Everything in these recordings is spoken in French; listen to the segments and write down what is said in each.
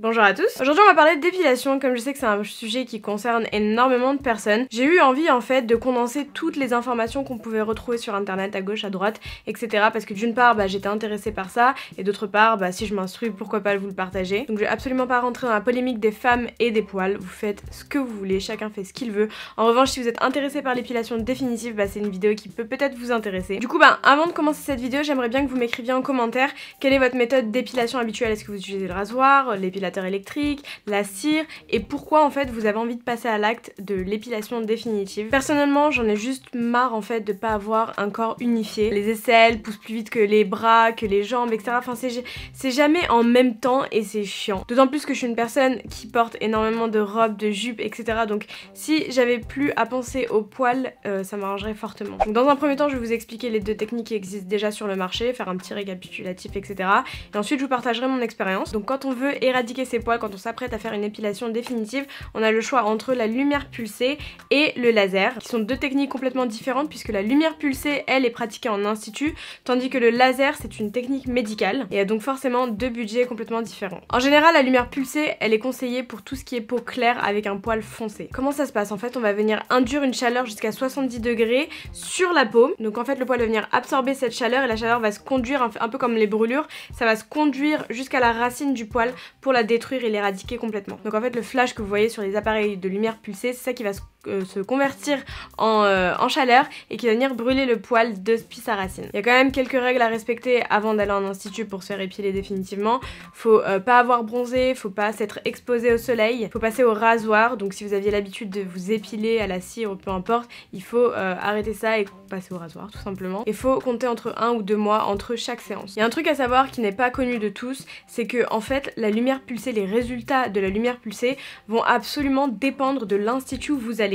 Bonjour à tous. Aujourd'hui, on va parler dépilation. Comme je sais que c'est un sujet qui concerne énormément de personnes, j'ai eu envie en fait de condenser toutes les informations qu'on pouvait retrouver sur internet à gauche, à droite, etc. Parce que d'une part, bah, j'étais intéressée par ça, et d'autre part, bah, si je m'instruis, pourquoi pas vous le partager. Donc, je vais absolument pas rentrer dans la polémique des femmes et des poils. Vous faites ce que vous voulez, chacun fait ce qu'il veut. En revanche, si vous êtes intéressé par l'épilation définitive, bah, c'est une vidéo qui peut peut-être vous intéresser. Du coup, bah, avant de commencer cette vidéo, j'aimerais bien que vous m'écriviez en commentaire quelle est votre méthode d'épilation habituelle. Est-ce que vous utilisez le rasoir, l'épilation électrique, la cire et pourquoi en fait vous avez envie de passer à l'acte de l'épilation définitive. Personnellement j'en ai juste marre en fait de pas avoir un corps unifié. Les aisselles poussent plus vite que les bras, que les jambes etc. Enfin c'est jamais en même temps et c'est chiant. D'autant plus que je suis une personne qui porte énormément de robes, de jupes etc. Donc si j'avais plus à penser aux poils euh, ça m'arrangerait fortement. Donc, dans un premier temps je vais vous expliquer les deux techniques qui existent déjà sur le marché, faire un petit récapitulatif etc. Et ensuite je vous partagerai mon expérience. Donc quand on veut éradiquer ses poils quand on s'apprête à faire une épilation définitive, on a le choix entre la lumière pulsée et le laser, qui sont deux techniques complètement différentes puisque la lumière pulsée, elle, est pratiquée en institut, tandis que le laser, c'est une technique médicale et a donc forcément deux budgets complètement différents. En général, la lumière pulsée, elle est conseillée pour tout ce qui est peau claire avec un poil foncé. Comment ça se passe En fait, on va venir induire une chaleur jusqu'à 70 degrés sur la peau. Donc en fait, le poil va venir absorber cette chaleur et la chaleur va se conduire un peu comme les brûlures, ça va se conduire jusqu'à la racine du poil pour la détruire et l'éradiquer complètement. Donc en fait le flash que vous voyez sur les appareils de lumière pulsée, c'est ça qui va se euh, se convertir en, euh, chaleur et qui va venir brûler le poil de sa racine. Il y a quand même quelques règles à respecter avant d'aller en institut pour se faire épiler définitivement. Faut euh, pas avoir bronzé, faut pas s'être exposé au soleil, faut passer au rasoir. Donc si vous aviez l'habitude de vous épiler à la cire ou peu importe, il faut arrêter ça et passer au rasoir tout simplement. Il faut compter entre un ou deux mois entre chaque séance. Il y a un truc à savoir qui n'est pas connu de tous, c'est que en fait la lumière pulsée, les résultats de la lumière pulsée vont absolument dépendre de l'institut où vous allez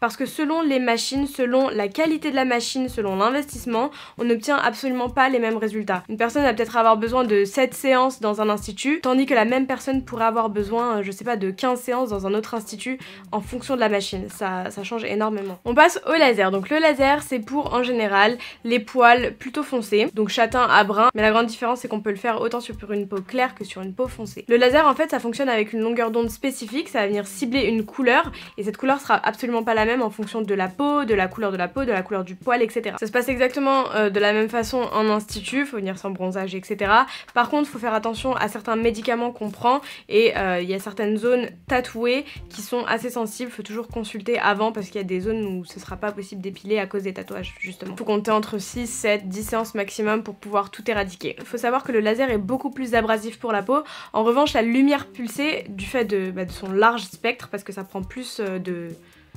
parce que selon les machines, selon la qualité de la machine, selon l'investissement, on n'obtient absolument pas les mêmes résultats. Une personne va peut-être avoir besoin de 7 séances dans un institut, tandis que la même personne pourrait avoir besoin, euh, je sais pas, de 15 séances dans un autre institut en fonction de la machine. Ça, ça change énormément. On passe au laser. Donc le laser, c'est pour en général les poils plutôt foncés, donc châtain à brun, mais la grande différence c'est qu'on peut le faire autant sur une peau claire que sur une peau foncée. Le laser en fait ça fonctionne avec une longueur d'onde spécifique, ça va venir cibler une couleur et cette couleur sera absolument absolument pas la même en fonction de la peau, de la couleur de la peau, de la couleur du poil, etc. Ça se passe exactement euh, de la même façon en institut, faut venir sans bronzage, etc. Par contre, faut faire attention à certains médicaments qu'on prend et il euh, y a certaines zones tatouées qui sont assez sensibles, faut toujours consulter avant parce qu'il y a des zones où ce sera pas possible d'épiler à cause des tatouages, justement. Faut compter entre 6, 7, 10 séances maximum pour pouvoir tout éradiquer. Faut savoir que le laser est beaucoup plus abrasif pour la peau. En revanche, la lumière pulsée, du fait de bah, son large spectre, parce que ça prend plus euh, de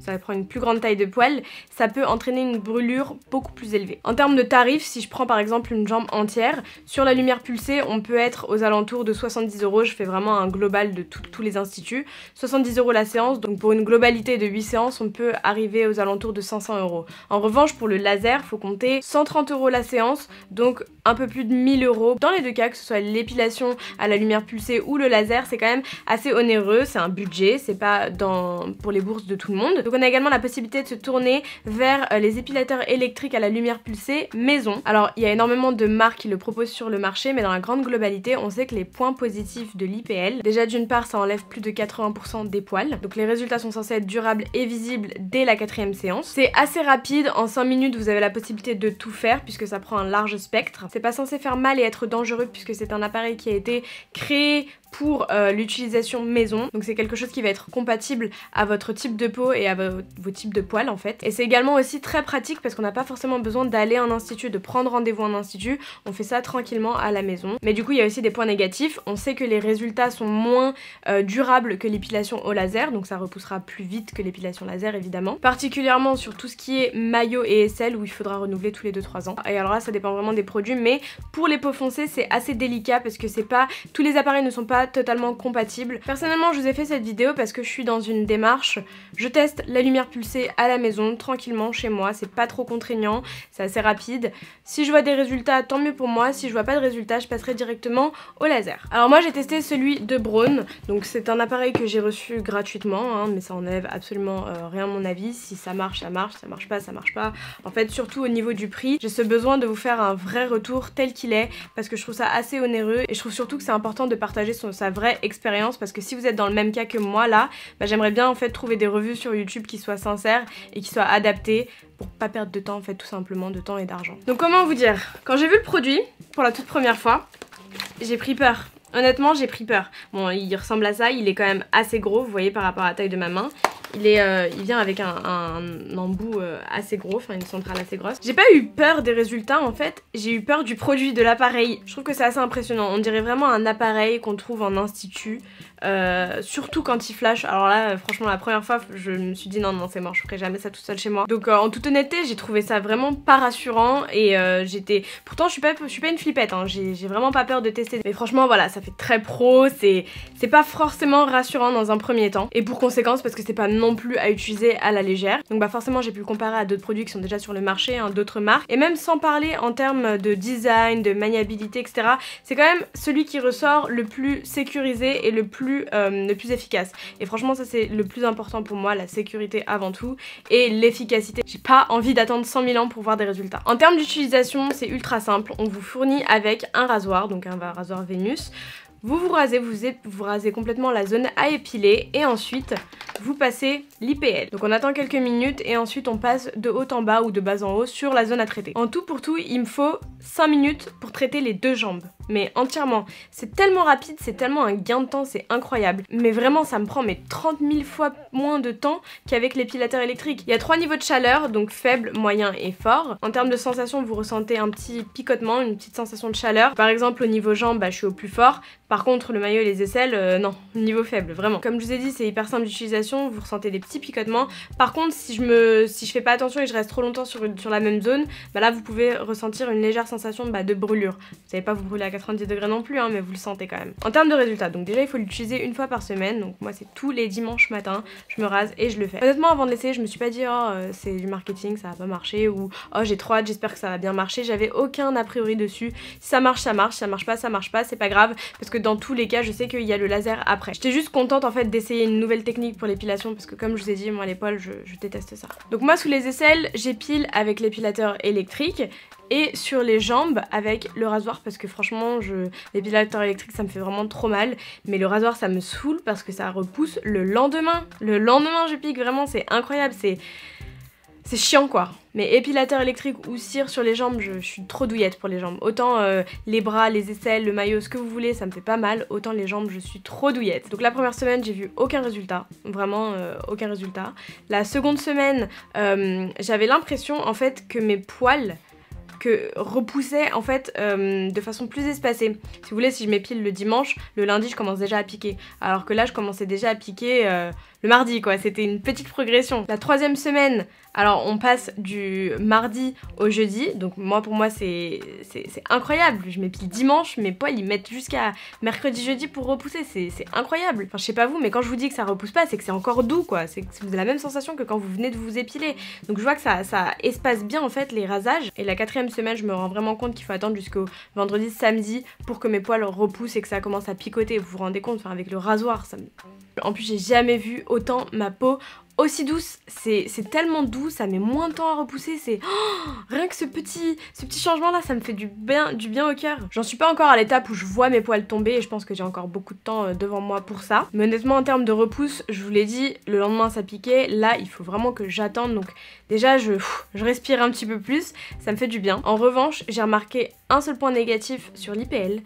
ça prend une plus grande taille de poêle, ça peut entraîner une brûlure beaucoup plus élevée. En termes de tarifs, si je prends par exemple une jambe entière, sur la lumière pulsée, on peut être aux alentours de 70 euros. Je fais vraiment un global de tous les instituts. 70 euros la séance, donc pour une globalité de 8 séances, on peut arriver aux alentours de 500 euros. En revanche, pour le laser, faut compter 130 euros la séance, donc un peu plus de 1000 euros. Dans les deux cas, que ce soit l'épilation à la lumière pulsée ou le laser, c'est quand même assez onéreux, c'est un budget, c'est pas dans, pour les bourses de tout le monde. Donc on a également la possibilité de se tourner vers euh, les épilateurs électriques à la lumière pulsée maison. Alors il y a énormément de marques qui le proposent sur le marché mais dans la grande globalité on sait que les points positifs de l'IPL, déjà d'une part ça enlève plus de 80% des poils donc les résultats sont censés être durables et visibles dès la quatrième séance. C'est assez rapide, en 5 minutes vous avez la possibilité de tout faire puisque ça prend un large spectre. C'est pas censé faire mal et être dangereux puisque c'est un appareil qui a été créé pour euh, l'utilisation maison. Donc c'est quelque chose qui va être compatible à votre type de peau et à vos, types de poils en fait. Et c'est également aussi très pratique parce qu'on n'a pas forcément besoin d'aller en institut, de prendre rendez-vous en institut. On fait ça tranquillement à la maison. Mais du coup il y a aussi des points négatifs. On sait que les résultats sont moins euh, durables que l'épilation au laser. Donc ça repoussera plus vite que l'épilation laser évidemment. Particulièrement sur tout ce qui est maillot et aisselle où il faudra renouveler tous les 2-3 ans. Et alors là ça dépend vraiment des produits mais pour les peaux foncées c'est assez délicat parce que c'est pas... Tous les appareils ne sont pas totalement compatible. Personnellement, je vous ai fait cette vidéo parce que je suis dans une démarche. Je teste la lumière pulsée à la maison, tranquillement, chez moi. C'est pas trop contraignant, c'est assez rapide. Si je vois des résultats, tant mieux pour moi. Si je vois pas de résultats, je passerai directement au laser. Alors moi, j'ai testé celui de Braun. Donc c'est un appareil que j'ai reçu gratuitement, hein, mais ça enlève absolument euh, rien à mon avis. Si ça marche, ça marche. Ça marche pas, ça marche pas. En fait, surtout au niveau du prix, j'ai ce besoin de vous faire un vrai retour tel qu'il est parce que je trouve ça assez onéreux et je trouve surtout que c'est important de partager son sa vraie expérience parce que si vous êtes dans le même cas que moi là, bah, j'aimerais bien en fait trouver des revues sur YouTube qui soient sincères et qui soient adaptées pour pas perdre de temps en fait tout simplement, de temps et d'argent. Donc comment vous dire Quand j'ai vu le produit pour la toute première fois, j'ai pris peur. Honnêtement, j'ai pris peur. Bon, il ressemble à ça, il est quand même assez gros, vous voyez, par rapport à la taille de ma main. Euh, il, vient avec un, embout euh, assez gros, enfin une centrale assez grosse. J'ai pas eu peur des résultats en fait, j'ai eu peur du produit, de l'appareil. Je trouve que c'est assez impressionnant, on dirait vraiment un appareil qu'on trouve en institut, euh, surtout quand il flash. Alors là, franchement, la première fois, je me suis dit non, non, c'est mort, je ferai jamais ça tout seul chez moi. Donc en toute honnêteté, j'ai trouvé ça vraiment pas rassurant et j'étais... Pourtant, je suis pas, je suis pas une flippette, hein. j'ai vraiment pas peur de tester. Mais franchement, voilà, ça fait très pro, c'est pas forcément rassurant dans un premier temps. Et pour conséquence, parce que c'est pas non non plus à utiliser à la légère. Donc bah forcément j'ai pu le comparer à d'autres produits qui sont déjà sur le marché, hein, d'autres marques. Et même sans parler en termes de design, de maniabilité, etc. C'est quand même celui qui ressort le plus sécurisé et le plus, euh, le plus efficace. Et franchement ça c'est le plus important pour moi, la sécurité avant tout et l'efficacité. J'ai pas envie d'attendre 100 000 ans pour voir des résultats. En termes d'utilisation c'est ultra simple, on vous fournit avec un rasoir, donc un rasoir Vénus, vous vous rasez, vous, vous rasez complètement la zone à épiler et ensuite vous passez l'IPL. Donc on attend quelques minutes et ensuite on passe de haut en bas ou de bas en haut sur la zone à traiter. En tout pour tout, il me faut 5 minutes pour traiter les deux jambes mais entièrement. C'est tellement rapide, c'est tellement un gain de temps, c'est incroyable. Mais vraiment, ça me prend mais 30 000 fois moins de temps qu'avec l'épilateur électrique. Il y a trois niveaux de chaleur, donc faible, moyen et fort. En termes de sensation, vous ressentez un petit picotement, une petite sensation de chaleur. Par exemple, au niveau jambes, bah, je suis au plus fort. Par contre, le maillot et les aisselles, euh, non, niveau faible, vraiment. Comme je vous ai dit, c'est hyper simple d'utilisation, vous ressentez des petits picotements. Par contre, si je, me, si je fais pas attention et je reste trop longtemps sur, sur la même zone, bah là, vous pouvez ressentir une légère sensation bah, de brûlure. Vous savez pas vous brûler à 90 degrés non plus, hein, mais vous le sentez quand même. En termes de résultats, donc déjà il faut l'utiliser une fois par semaine, donc moi c'est tous les dimanches matin, je me rase et je le fais. Honnêtement avant de l'essayer, je me suis pas dit oh euh, c'est du marketing, ça va pas marcher, ou oh j'ai trop hâte, j'espère que ça va bien marcher, j'avais aucun a priori dessus. Si ça marche, ça marche, ça marche pas, ça marche pas, c'est pas grave, parce que dans tous les cas je sais qu'il y a le laser après. J'étais juste contente en fait d'essayer une nouvelle technique pour l'épilation, parce que comme je vous ai dit, moi les poils, je, je déteste ça. Donc moi sous les aisselles, j'épile avec l'épilateur électrique, et sur les jambes avec le rasoir parce que franchement je... l'épilateur électrique ça me fait vraiment trop mal mais le rasoir ça me saoule parce que ça repousse le lendemain le lendemain je pique vraiment c'est incroyable c'est c'est chiant quoi mais épilateur électrique ou cire sur les jambes je, suis trop douillette pour les jambes autant euh, les bras les aisselles le maillot ce que vous voulez ça me fait pas mal autant les jambes je suis trop douillette donc la première semaine j'ai vu aucun résultat vraiment euh, aucun résultat la seconde semaine euh, j'avais l'impression en fait que mes poils que repoussait en fait euh, de façon plus espacée. Si vous voulez, si je m'épile le dimanche, le lundi je commence déjà à piquer. Alors que là je commençais déjà à piquer euh, mardi quoi, c'était une petite progression. La troisième semaine, alors on passe du mardi au jeudi, donc moi pour moi c'est incroyable, je m'épile dimanche, mes poils ils mettent jusqu'à mercredi jeudi pour repousser, c'est incroyable. Enfin je sais pas vous, mais quand je vous dis que ça repousse pas, c'est que c'est encore doux quoi, c'est que la même sensation que quand vous venez de vous épiler. Donc je vois que ça, ça espace bien en fait les rasages. Et la quatrième semaine, je me rends vraiment compte qu'il faut attendre jusqu'au vendredi, samedi pour que mes poils repoussent et que ça commence à picoter. Vous vous rendez compte, enfin avec le rasoir, ça En plus j'ai jamais vu autant ma peau aussi douce, c'est tellement doux, ça met moins de temps à repousser, c'est... Oh, rien que ce petit, ce petit changement là, ça me fait du bien, du bien au cœur. J'en suis pas encore à l'étape où je vois mes poils tomber et je pense que j'ai encore beaucoup de temps euh, devant moi pour ça. Mais honnêtement en termes de repousse, je vous l'ai dit, le lendemain ça piquait, là il faut vraiment que j'attende donc déjà je respire un petit peu plus, ça me fait du bien. En revanche, j'ai remarqué un seul point négatif sur l'IPL,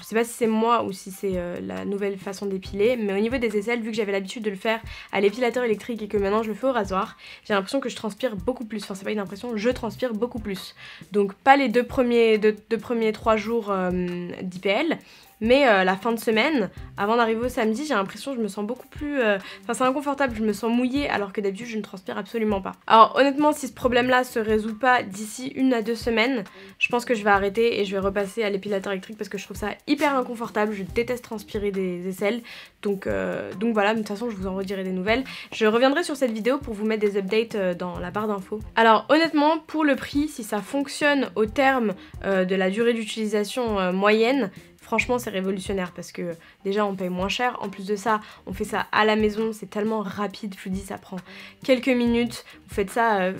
je sais pas si c'est moi ou si c'est euh, la nouvelle façon d'épiler, mais au niveau des aisselles, vu que j'avais l'habitude de le faire à l'épilateur électrique et que maintenant je le fais au rasoir, j'ai l'impression que je transpire beaucoup plus. Enfin, c'est pas une impression, je transpire beaucoup plus. Donc, pas les deux premiers, deux, premiers trois jours euh, d'IPL, mais euh, la fin de semaine, avant d'arriver au samedi, j'ai l'impression que je me sens beaucoup plus... Euh, enfin, c'est inconfortable, je me sens mouillée alors que d'habitude, je ne transpire absolument pas. Alors honnêtement, si ce problème-là se résout pas d'ici une à deux semaines, je pense que je vais arrêter et je vais repasser à l'épilateur électrique parce que je trouve ça hyper inconfortable. Je déteste transpirer des aisselles. Donc, euh, donc voilà, de toute façon, je vous en redirai des nouvelles. Je reviendrai sur cette vidéo pour vous mettre des updates dans la barre d'infos. Alors honnêtement, pour le prix, si ça fonctionne au terme de la durée d'utilisation moyenne, franchement c'est révolutionnaire parce que déjà on paye moins cher, en plus de ça on fait ça à la maison, c'est tellement rapide, je vous dis ça prend quelques minutes, vous faites ça... Euh,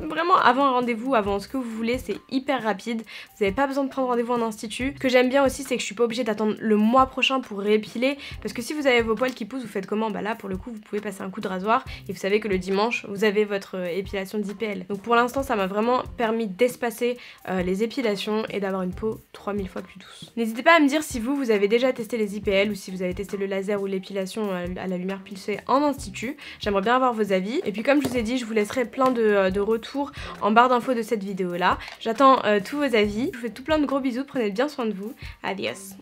vraiment avant un rendez-vous, avant ce que vous voulez, c'est hyper rapide. Vous n'avez pas besoin de prendre rendez-vous en institut. Ce que j'aime bien aussi, c'est que je suis pas obligée d'attendre le mois prochain pour réépiler. Parce que si vous avez vos poils qui poussent, vous faites comment Bah là, pour le coup, vous pouvez passer un coup de rasoir et vous savez que le dimanche, vous avez votre euh, épilation d'IPL. Donc pour l'instant, ça m'a vraiment permis d'espacer euh, les épilations et d'avoir une peau 3000 fois plus douce. N'hésitez pas à me dire si vous, vous avez déjà testé les IPL ou si vous avez testé le laser ou l'épilation euh, à la lumière pulsée en institut. J'aimerais bien avoir vos avis. Et puis comme je vous ai dit, je vous laisserai plein de, de retours tour en barre d'infos de cette vidéo là. J'attends euh, tous vos avis. Je vous fais tout plein de gros bisous, prenez bien soin de vous. Adios.